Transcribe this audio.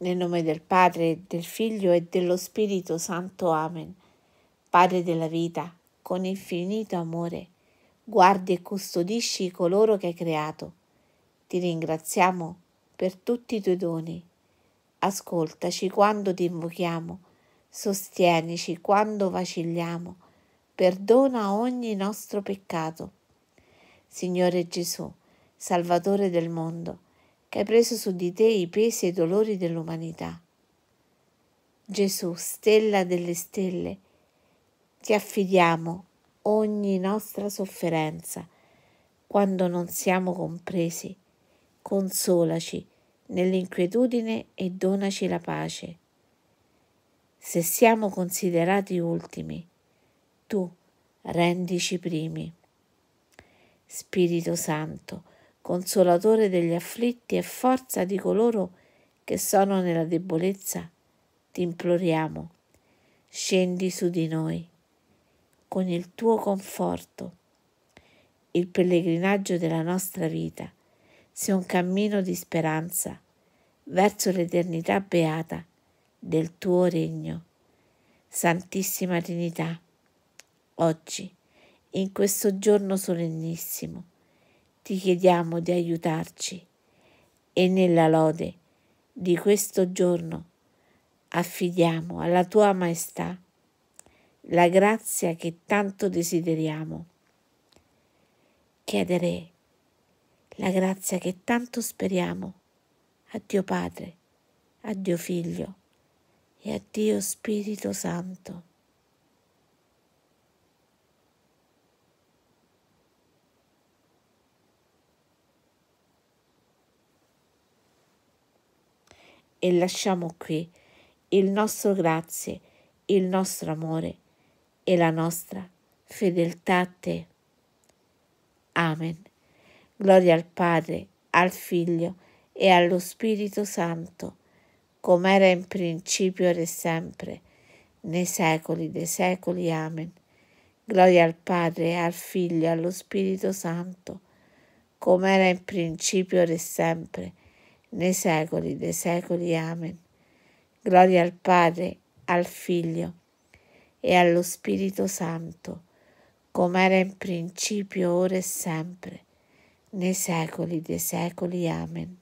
Nel nome del Padre, del Figlio e dello Spirito Santo. Amen. Padre della vita, con infinito amore, guardi e custodisci coloro che hai creato. Ti ringraziamo per tutti i tuoi doni. Ascoltaci quando ti invochiamo, sostienici quando vacilliamo, perdona ogni nostro peccato. Signore Gesù, Salvatore del mondo, che hai preso su di te i pesi e i dolori dell'umanità. Gesù, stella delle stelle, ti affidiamo ogni nostra sofferenza quando non siamo compresi. Consolaci nell'inquietudine e donaci la pace. Se siamo considerati ultimi, tu rendici primi. Spirito Santo, consolatore degli afflitti e forza di coloro che sono nella debolezza, ti imploriamo, scendi su di noi con il tuo conforto. Il pellegrinaggio della nostra vita sia un cammino di speranza verso l'eternità beata del tuo regno. Santissima Trinità, oggi, in questo giorno solennissimo, ti chiediamo di aiutarci e nella lode di questo giorno affidiamo alla tua maestà la grazia che tanto desideriamo. Chiedere la grazia che tanto speriamo a Dio Padre, a Dio Figlio e a Dio Spirito Santo. e lasciamo qui il nostro grazie, il nostro amore e la nostra fedeltà a te. Amen. Gloria al Padre, al Figlio e allo Spirito Santo, come era in principio e sempre, nei secoli dei secoli. Amen. Gloria al Padre, al Figlio e allo Spirito Santo, come era in principio e sempre, nei secoli dei secoli. Amen. Gloria al Padre, al Figlio e allo Spirito Santo, come era in principio, ora e sempre, nei secoli dei secoli. Amen.